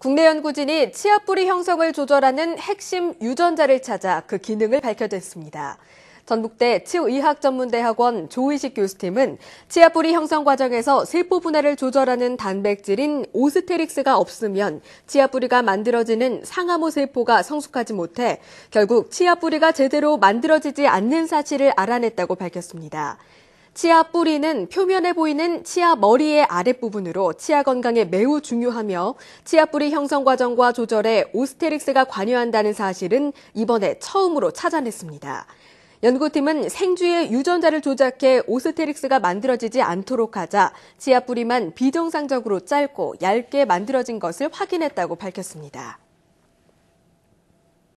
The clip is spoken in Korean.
국내 연구진이 치아뿌리 형성을 조절하는 핵심 유전자를 찾아 그 기능을 밝혀냈습니다. 전북대 치의학전문대학원 조의식 교수팀은 치아뿌리 형성 과정에서 세포 분해를 조절하는 단백질인 오스테릭스가 없으면 치아뿌리가 만들어지는 상암호 세포가 성숙하지 못해 결국 치아뿌리가 제대로 만들어지지 않는 사실을 알아냈다고 밝혔습니다. 치아 뿌리는 표면에 보이는 치아 머리의 아랫부분으로 치아 건강에 매우 중요하며 치아 뿌리 형성 과정과 조절에 오스테릭스가 관여한다는 사실은 이번에 처음으로 찾아냈습니다. 연구팀은 생쥐의 유전자를 조작해 오스테릭스가 만들어지지 않도록 하자 치아 뿌리만 비정상적으로 짧고 얇게 만들어진 것을 확인했다고 밝혔습니다.